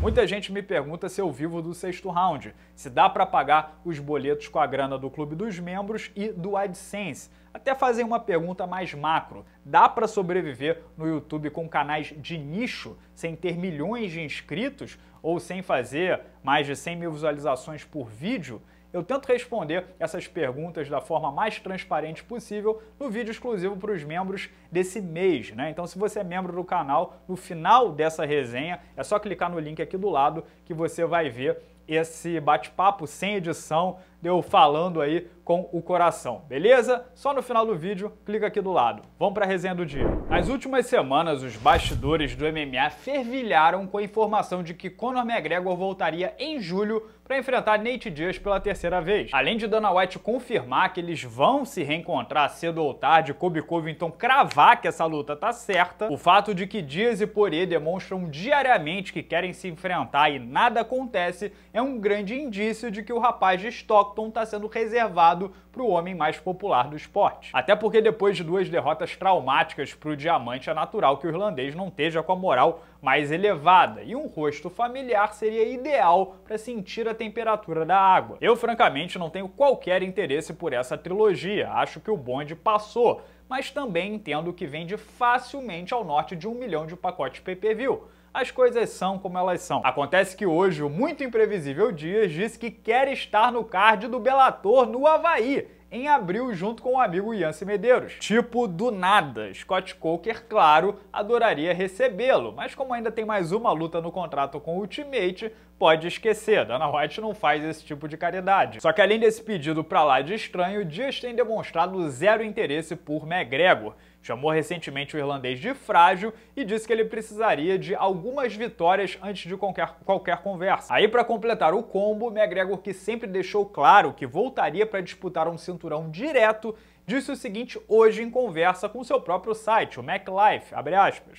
Muita gente me pergunta se eu vivo do sexto round, se dá para pagar os boletos com a grana do clube dos membros e do AdSense. Até fazem uma pergunta mais macro: dá para sobreviver no YouTube com canais de nicho, sem ter milhões de inscritos ou sem fazer mais de 100 mil visualizações por vídeo? eu tento responder essas perguntas da forma mais transparente possível no vídeo exclusivo para os membros desse mês, né? Então, se você é membro do canal, no final dessa resenha, é só clicar no link aqui do lado que você vai ver esse bate-papo sem edição, deu falando aí com o coração, beleza? Só no final do vídeo, clica aqui do lado. Vamos para a resenha do dia. Nas últimas semanas, os bastidores do MMA fervilharam com a informação de que Conor McGregor voltaria em julho para enfrentar Nate Diaz pela terceira vez. Além de Dana White confirmar que eles vão se reencontrar cedo ou tarde, Kobe Covington cravar que essa luta tá certa, o fato de que Diaz e Poirier demonstram diariamente que querem se enfrentar e nada acontece é um grande indício de que o rapaz de Stockton está sendo reservado para o homem mais popular do esporte. Até porque depois de duas derrotas traumáticas para o diamante, é natural que o irlandês não esteja com a moral mais elevada, e um rosto familiar seria ideal para sentir a temperatura da água. Eu, francamente, não tenho qualquer interesse por essa trilogia, acho que o bonde passou, mas também entendo que vende facilmente ao norte de um milhão de pacotes pay-per-view as coisas são como elas são. Acontece que hoje o muito imprevisível Dias disse que quer estar no card do Bellator no Havaí, em abril junto com o amigo Yancy Medeiros. Tipo do nada, Scott Coker, claro, adoraria recebê-lo, mas como ainda tem mais uma luta no contrato com o Ultimate, pode esquecer. Dana White não faz esse tipo de caridade. Só que além desse pedido para lá de estranho, Dias tem demonstrado zero interesse por McGregor. Chamou recentemente o irlandês de frágil e disse que ele precisaria de algumas vitórias antes de qualquer, qualquer conversa. Aí, para completar o combo, McGregor, que sempre deixou claro que voltaria para disputar um cinturão direto, disse o seguinte hoje em conversa com seu próprio site, o MacLife,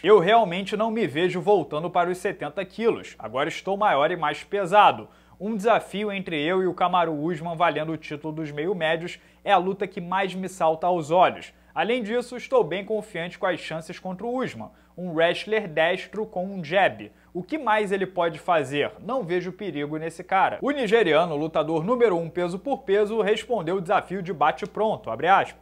Eu realmente não me vejo voltando para os 70 quilos, agora estou maior e mais pesado. Um desafio entre eu e o Camaro Usman valendo o título dos meio-médios é a luta que mais me salta aos olhos. Além disso, estou bem confiante com as chances contra o Usman um wrestler destro com um jab. O que mais ele pode fazer? Não vejo perigo nesse cara. O nigeriano, lutador número 1 um, peso por peso, respondeu o desafio de bate-pronto,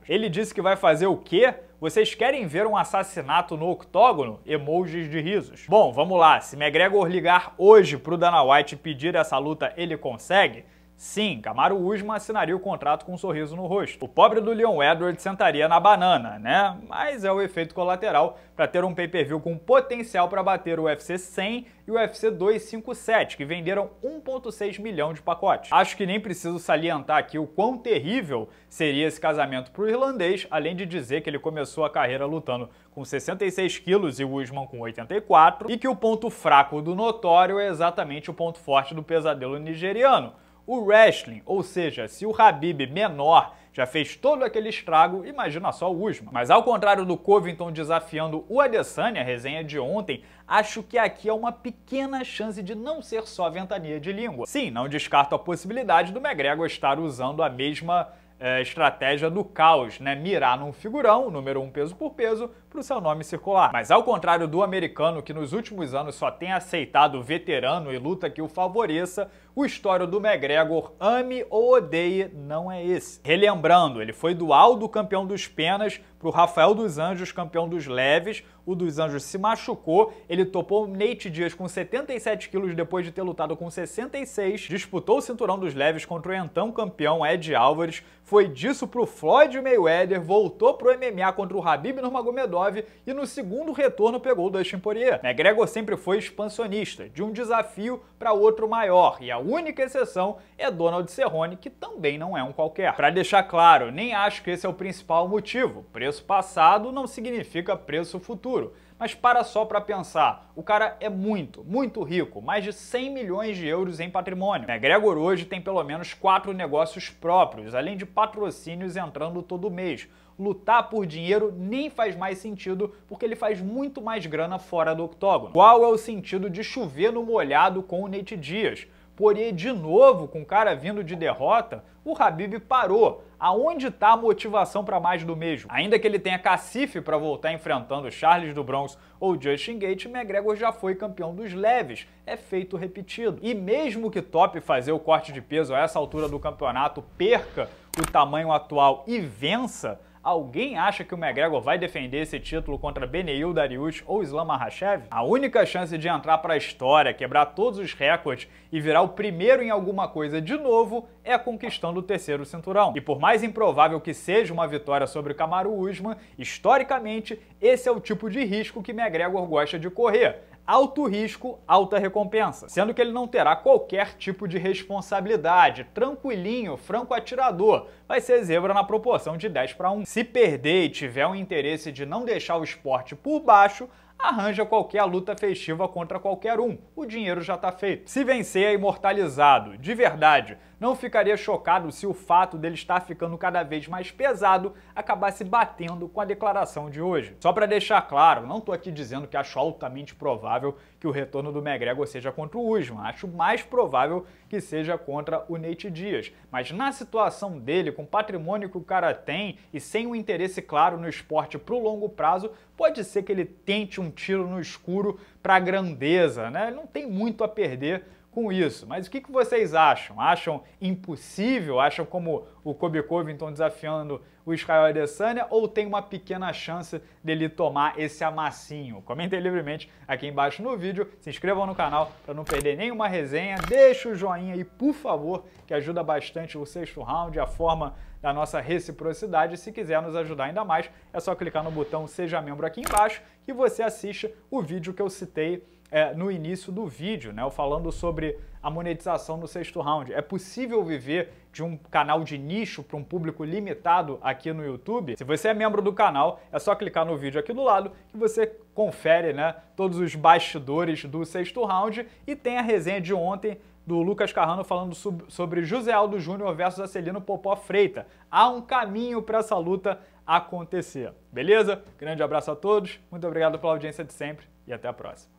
Ele disse que vai fazer o quê? Vocês querem ver um assassinato no octógono? Emojis de risos. Bom, vamos lá. Se McGregor ligar hoje pro Dana White pedir essa luta, ele consegue? Sim, Camaro Usman assinaria o contrato com um sorriso no rosto. O pobre do Leon Edwards sentaria na banana, né? Mas é o efeito colateral para ter um pay-per-view com potencial para bater o UFC 100 e o UFC 257, que venderam 1.6 milhão de pacotes. Acho que nem preciso salientar aqui o quão terrível seria esse casamento para o irlandês, além de dizer que ele começou a carreira lutando com 66 quilos e o Usman com 84, e que o ponto fraco do notório é exatamente o ponto forte do pesadelo nigeriano, o wrestling, ou seja, se o Habib menor já fez todo aquele estrago, imagina só o Usman. Mas ao contrário do Covington desafiando o Adesanya, a resenha de ontem, acho que aqui é uma pequena chance de não ser só ventania de língua. Sim, não descarto a possibilidade do McGregor estar usando a mesma é, estratégia do caos, né? Mirar num figurão, número um peso por peso, para o seu nome circular. Mas ao contrário do americano, que nos últimos anos só tem aceitado veterano e luta que o favoreça, o histórico do McGregor, ame ou odeie, não é esse. Relembrando, ele foi dual do campeão dos penas para o Rafael dos Anjos, campeão dos leves. O dos Anjos se machucou, ele topou Nate Dias com 77 quilos depois de ter lutado com 66, disputou o cinturão dos leves contra o então campeão Ed Álvares, foi disso para o Floyd Mayweather, voltou para o MMA contra o Habib Nurmagomedov e no segundo retorno pegou o Dustin Poirier. McGregor sempre foi expansionista, de um desafio para outro maior, e a única exceção é Donald Cerrone, que também não é um qualquer. Para deixar claro, nem acho que esse é o principal motivo. Preso preço passado não significa preço futuro. Mas para só para pensar, o cara é muito, muito rico, mais de 100 milhões de euros em patrimônio. McGregor hoje tem pelo menos quatro negócios próprios, além de patrocínios entrando todo mês. Lutar por dinheiro nem faz mais sentido porque ele faz muito mais grana fora do octógono. Qual é o sentido de chover no molhado com o Nate Dias? Poirier de novo com cara vindo de derrota, o Habib parou. Aonde está a motivação para mais do mesmo? Ainda que ele tenha cacife para voltar enfrentando Charles do Bronx ou Justin Gate, McGregor já foi campeão dos leves. É feito repetido. E mesmo que Top fazer o corte de peso a essa altura do campeonato perca o tamanho atual e vença, Alguém acha que o McGregor vai defender esse título contra Beneil Dariush ou Islam Makhachev? A única chance de entrar para a história, quebrar todos os recordes e virar o primeiro em alguma coisa de novo é conquistando o terceiro cinturão. E por mais improvável que seja uma vitória sobre Kamaru Usman, historicamente esse é o tipo de risco que McGregor gosta de correr, alto risco, alta recompensa, sendo que ele não terá qualquer tipo de responsabilidade, tranquilinho, franco atirador, vai ser zebra na proporção de 10 para 1. Se perder e tiver o interesse de não deixar o esporte por baixo, arranja qualquer luta festiva contra qualquer um. O dinheiro já está feito. Se vencer, é imortalizado. De verdade, não ficaria chocado se o fato dele estar ficando cada vez mais pesado acabasse batendo com a declaração de hoje. Só para deixar claro, não estou aqui dizendo que acho altamente provável que o retorno do McGregor seja contra o Usman. Acho mais provável que seja contra o Nate Dias. Mas na situação dele, com o patrimônio que o cara tem e sem um interesse claro no esporte para o longo prazo, pode ser que ele tente um tiro no escuro para a grandeza, né? Ele não tem muito a perder com isso. Mas o que, que vocês acham? Acham impossível? Acham como o Kobe Covington desafiando o Israel Adesanya? Ou tem uma pequena chance dele tomar esse amassinho? Comentem livremente aqui embaixo no vídeo, se inscrevam no canal para não perder nenhuma resenha, deixa o joinha aí, por favor, que ajuda bastante o sexto round, a forma da nossa reciprocidade. Se quiser nos ajudar ainda mais, é só clicar no botão Seja Membro aqui embaixo e você assiste o vídeo que eu citei é, no início do vídeo, né? Eu falando sobre a monetização no sexto round. É possível viver de um canal de nicho para um público limitado aqui no YouTube? Se você é membro do canal, é só clicar no vídeo aqui do lado que você confere, né? Todos os bastidores do sexto round e tem a resenha de ontem do Lucas Carrano falando sobre José Aldo Júnior versus Acelino Popó Freita. Há um caminho para essa luta acontecer. Beleza? Grande abraço a todos, muito obrigado pela audiência de sempre e até a próxima.